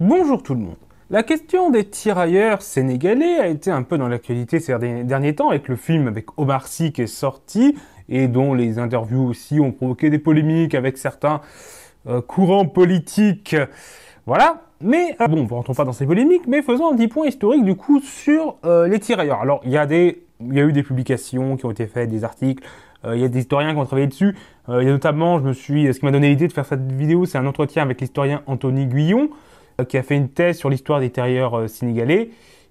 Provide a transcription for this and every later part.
Bonjour tout le monde. La question des tirailleurs sénégalais a été un peu dans l'actualité ces derniers temps avec le film avec Omar Sy qui est sorti et dont les interviews aussi ont provoqué des polémiques avec certains euh, courants politiques. Voilà. Mais euh, bon, bon, ne rentrons pas dans ces polémiques, mais faisons un petit point historique du coup sur euh, les tirailleurs. Alors, il y a eu des publications qui ont été faites, des articles, il y a des historiens qui ont travaillé dessus. il y a notamment, je me suis ce qui m'a donné l'idée de faire cette vidéo, c'est un entretien avec l'historien Anthony Guyon euh, qui a fait une thèse sur l'histoire des tirailleurs euh, sénégalais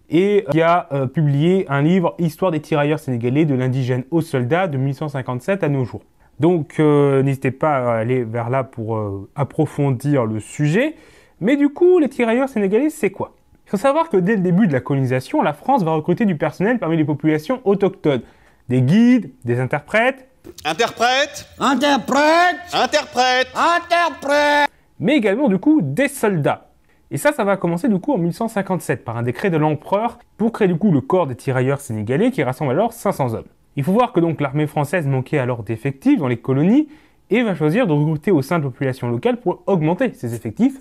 et euh, qui a publié un livre Histoire des tirailleurs sénégalais de l'indigène aux soldats » de 1857 à nos jours. Donc n'hésitez pas à aller vers là pour approfondir le sujet. Mais du coup, les tirailleurs sénégalais, c'est quoi Il faut savoir que dès le début de la colonisation, la France va recruter du personnel parmi les populations autochtones. Des guides, des interprètes. Interprètes Interprètes Interprètes Interprètes Mais également du coup des soldats. Et ça, ça va commencer du coup en 1157 par un décret de l'empereur pour créer du coup le corps des tirailleurs sénégalais qui rassemble alors 500 hommes. Il faut voir que donc l'armée française manquait alors d'effectifs dans les colonies et va choisir de recruter au sein de la population locale pour augmenter ses effectifs,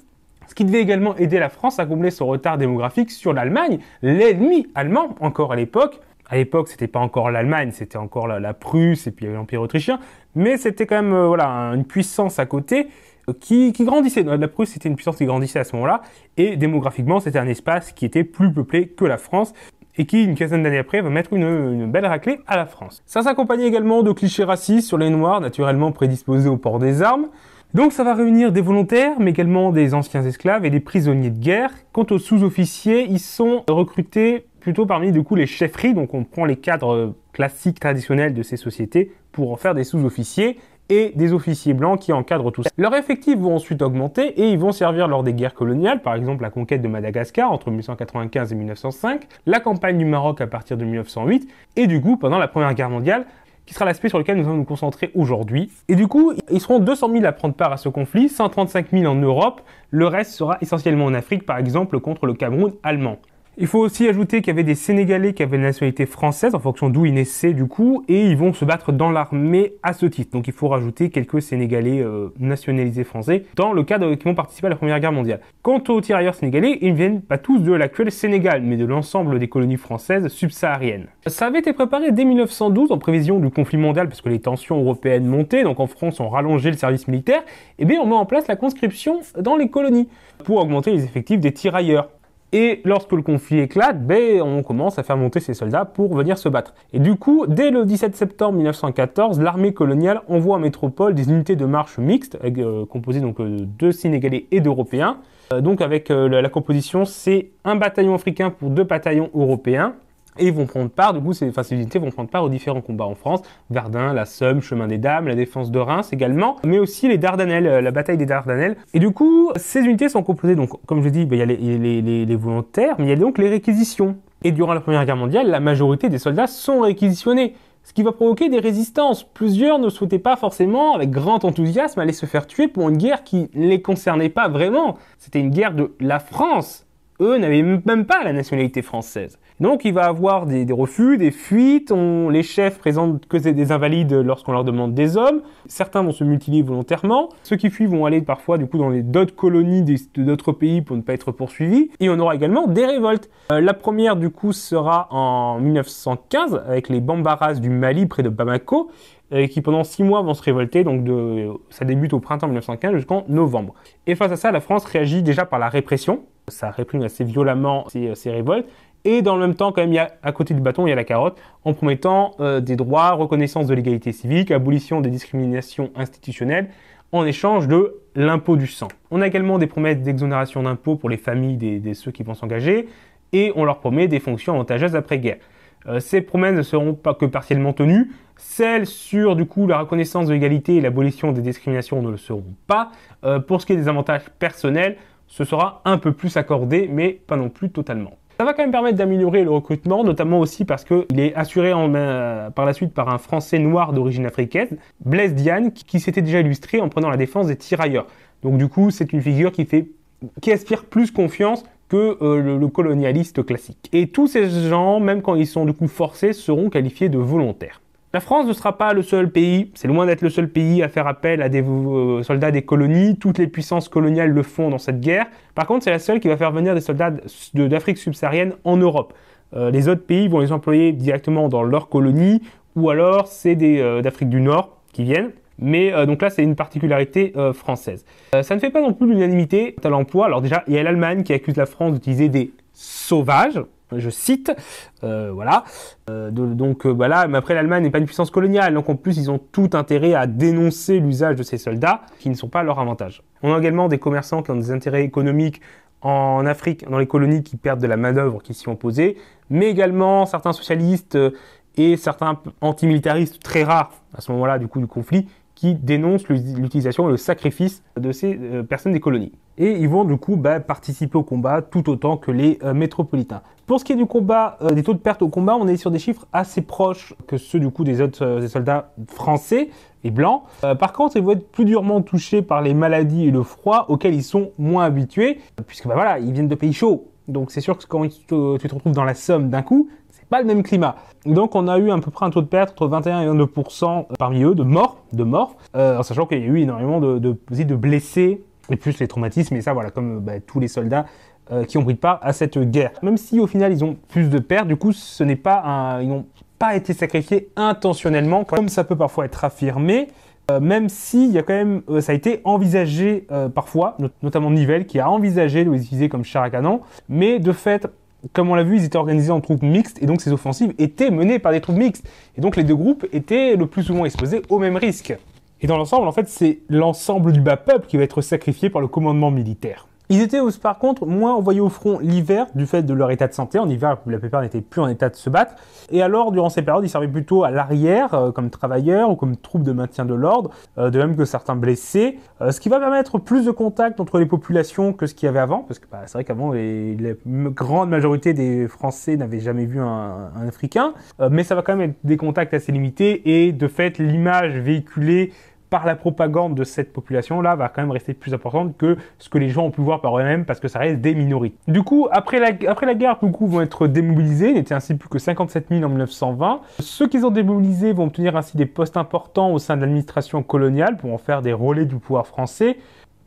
ce qui devait également aider la France à combler son retard démographique sur l'Allemagne, l'ennemi allemand encore à l'époque. À l'époque, c'était pas encore l'Allemagne, c'était encore la, Prusse et puis l'Empire autrichien, mais c'était quand même euh, voilà une puissance à côté qui, grandissait. La Prusse, c'était une puissance qui grandissait à ce moment-là, et démographiquement, c'était un espace qui était plus peuplé que la France, et qui, une quinzaine d'années après, va mettre une, une, belle raclée à la France. Ça s'accompagnait également de clichés racistes sur les Noirs, naturellement prédisposés au port des armes. Donc ça va réunir des volontaires, mais également des anciens esclaves et des prisonniers de guerre. Quant aux sous-officiers, ils sont recrutés plutôt parmi du coup les chefferies, donc on prend les cadres classiques traditionnels de ces sociétés pour en faire des sous-officiers et des officiers blancs qui encadrent tout ça. Leurs effectifs vont ensuite augmenter et ils vont servir lors des guerres coloniales, par exemple la conquête de Madagascar entre 1895 et 1905, la campagne du Maroc à partir de 1908 et du coup pendant la Première Guerre mondiale, qui sera l'aspect sur lequel nous allons nous concentrer aujourd'hui. Et du coup, ils seront 200 000 à prendre part à ce conflit, 135 000 en Europe, le reste sera essentiellement en Afrique, par exemple contre le Cameroun allemand. Il faut aussi ajouter qu'il y avait des Sénégalais qui avaient une nationalité française, en fonction d'où ils naissaient du coup, et ils vont se battre dans l'armée à ce titre. Donc il faut rajouter quelques Sénégalais euh, nationalisés français dans le cadre qui vont participer à la Première Guerre mondiale. Quant aux tirailleurs sénégalais, ils ne viennent pas tous de l'actuel Sénégal, mais de l'ensemble des colonies françaises subsahariennes. Ça avait été préparé dès 1912 en prévision du conflit mondial, parce que les tensions européennes montaient, donc en France on rallongeait le service militaire, et eh bien on met en place la conscription dans les colonies pour augmenter les effectifs des tirailleurs. Et lorsque le conflit éclate, ben, on commence à faire monter ses soldats pour venir se battre. Et du coup, dès le 17 septembre 1914, l'armée coloniale envoie à métropole des unités de marche mixtes, euh, composées donc euh, de Sénégalais et d'Européens. Euh, donc avec la composition, c'est un bataillon africain pour deux bataillons européens, et vont prendre part, du coup, ces, unités vont prendre part aux différents combats en France. Verdun, la Somme, Chemin des Dames, la défense de Reims également, mais aussi les Dardanelles, euh, la bataille des Dardanelles. Et du coup, ces unités sont composées, donc, comme je dis, bah, il y a les volontaires, mais il y a donc les réquisitions. Et durant la Première Guerre mondiale, la majorité des soldats sont réquisitionnés ce qui va provoquer des résistances. Plusieurs ne souhaitaient pas forcément, avec grand enthousiasme, aller se faire tuer pour une guerre qui ne les concernait pas vraiment. C'était une guerre de la France eux, n'avaient même pas la nationalité française. Donc il va avoir des, refus, des fuites, on, les chefs présentent que des invalides lorsqu'on leur demande des hommes, certains vont se mutiler volontairement, ceux qui fuient vont aller parfois du coup dans d'autres colonies d'autres pays pour ne pas être poursuivis, et on aura également des révoltes. Euh, la première du coup sera en 1915 avec les Bambaras du Mali près de Bamako, euh, qui pendant six mois vont se révolter. Donc ça débute au printemps 1915 jusqu'en novembre. Et face à ça, la France réagit déjà par la répression. Ça réprime assez violemment ces, euh, révoltes. Et dans le même temps, quand même, il y a, à côté du bâton, il y a la carotte, en promettant euh, des droits, reconnaissance de l'égalité civique, abolition des discriminations institutionnelles, en échange de l'impôt du sang. On a également des promesses d'exonération d'impôts pour les familles de ceux qui vont s'engager, et on leur promet des fonctions avantageuses après-guerre. Euh, ces promesses ne seront pas que partiellement tenues. Celles sur du coup la reconnaissance de l'égalité et l'abolition des discriminations ne le seront pas. Euh, pour ce qui est des avantages personnels, ce sera un peu plus accordé, mais pas non plus totalement. Ça va quand même permettre d'améliorer le recrutement, notamment aussi parce qu'il est assuré euh, par la suite par un Français noir d'origine africaine, Blaise Diane, qui, s'était déjà illustré en prenant la défense des tirailleurs. Donc du coup, c'est une figure qui, fait, qui inspire plus confiance que euh, le, colonialiste classique. Et tous ces gens, même quand ils sont du coup forcés, seront qualifiés de volontaires. La France ne sera pas le seul pays, c'est loin d'être le seul pays à faire appel à des euh, soldats des colonies, toutes les puissances coloniales le font dans cette guerre. Par contre, c'est la seule qui va faire venir des soldats d'Afrique subsaharienne en Europe. Euh, les autres pays vont les employer directement dans leurs colonies, ou alors c'est d'Afrique du Nord qui viennent. Mais euh, donc là, c'est une particularité euh, française. Euh, ça ne fait pas non plus l'unanimité à l'emploi. Alors déjà, il y a l'Allemagne qui accuse la France d'utiliser des sauvages. Je cite, voilà. donc voilà, mais après l'Allemagne n'est pas une puissance coloniale, donc en plus ils ont tout intérêt à dénoncer l'usage de ces soldats qui ne sont pas à leur avantage. On a également des commerçants qui ont des intérêts économiques en Afrique, dans les colonies qui perdent de la manœuvre qui s'y ont mais également certains socialistes et certains antimilitaristes très rares à ce moment-là du coup du conflit qui dénoncent l'utilisation et le sacrifice de ces euh, personnes des colonies. Et ils vont du coup bah, participer au combat tout autant que les euh, métropolitains. Pour ce qui est du combat, euh, des taux de perte au combat, on est sur des chiffres assez proches que ceux du coup des autres des soldats français et blancs. par contre, ils vont être plus durement touchés par les maladies et le froid auxquels ils sont moins habitués, puisque bah, voilà, ils viennent de pays chauds. Donc c'est sûr que quand tu te retrouves dans la somme d'un coup, pas le même climat. Donc on a eu à peu près un taux de perte entre 21 et 22% parmi eux de morts, de morts, euh, en sachant qu'il y a eu énormément de, de, de, blessés et plus les traumatismes. Et ça, voilà, comme bah, tous les soldats euh, qui ont pris part à cette guerre. Même si au final ils ont plus de pertes, du coup ce n'est pas un, ils n'ont pas été sacrifiés intentionnellement, comme ça peut parfois être affirmé. Euh, même si il y a quand même, ça a été envisagé parfois, notamment Nivelle qui a envisagé de les utiliser comme char à mais de fait, comme on l'a vu, ils étaient organisés en troupes mixtes et donc ces offensives étaient menées par des troupes mixtes. Et donc les deux groupes étaient le plus souvent exposés au même risque. Et dans l'ensemble, en fait, c'est l'ensemble du bas peuple qui va être sacrifié par le commandement militaire. Ils étaient par contre moins envoyés au front l'hiver du fait de leur état de santé. En hiver, la plupart n'étaient plus en état de se battre. Et alors, durant ces périodes, ils servaient plutôt à l'arrière euh, comme travailleurs ou comme troupes de maintien de l'ordre, euh, de même que certains blessés. Euh, ce qui va permettre plus de contacts entre les populations que ce qu'il y avait avant, parce que bah, c'est vrai qu'avant, la grande majorité des Français n'avaient jamais vu un, un Africain. mais ça va quand même être des contacts assez limités et de fait, l'image véhiculée par la propagande de cette population-là va quand même rester plus importante que ce que les gens ont pu voir par eux-mêmes parce que ça reste des minorités. Du coup, après la, guerre, beaucoup vont être démobilisés. Il n'était ainsi plus que 57 000 en 1920. Ceux qui ont démobilisés vont obtenir ainsi des postes importants au sein de l'administration coloniale pour en faire des relais du pouvoir français.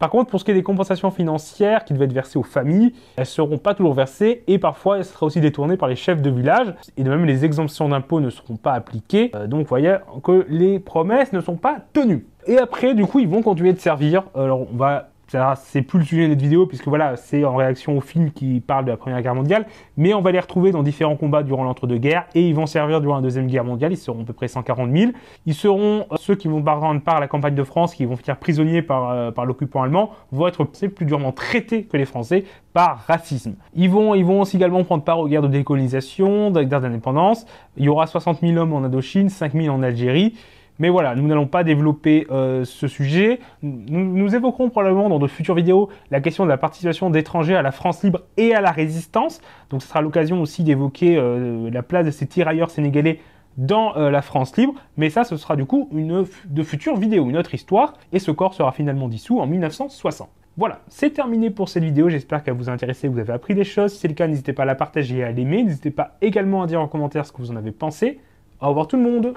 Par contre, pour ce qui est des compensations financières qui devaient être versées aux familles, elles ne seront pas toujours versées et parfois elles seront aussi détournées par les chefs de village. Et de même, les exemptions d'impôts ne seront pas appliquées. Euh, donc, vous voyez que les promesses ne sont pas tenues. Et après, du coup, ils vont continuer de servir. Alors, on va c'est plus le sujet de notre vidéo, puisque voilà, c'est en réaction au film qui parle de la Première Guerre mondiale, mais on va les retrouver dans différents combats durant l'entre-deux-guerres, et ils vont servir durant la Deuxième Guerre mondiale, ils seront à peu près 140 000. Ils seront euh, ceux qui vont prendre part à la campagne de France, qui vont finir prisonniers par, euh, par l'occupant allemand, vont être plus durement traités que les Français par racisme. Ils vont, ils vont aussi également prendre part aux guerres de décolonisation, de guerres d'indépendance. Il y aura 60 000 hommes en Indochine, 5 000 en Algérie. Mais voilà, nous n'allons pas développer euh, ce sujet. Nous, évoquerons probablement dans de futures vidéos la question de la participation d'étrangers à la France libre et à la résistance. Donc ce sera l'occasion aussi d'évoquer euh, la place de ces tirailleurs sénégalais dans euh, la France libre, mais ça ce sera du coup une de futures vidéos, une autre histoire, et ce corps sera finalement dissous en 1960. Voilà, c'est terminé pour cette vidéo, j'espère qu'elle vous a intéressé, vous avez appris des choses, si c'est le cas n'hésitez pas à la partager et à l'aimer, n'hésitez pas également à dire en commentaire ce que vous en avez pensé. Au revoir tout le monde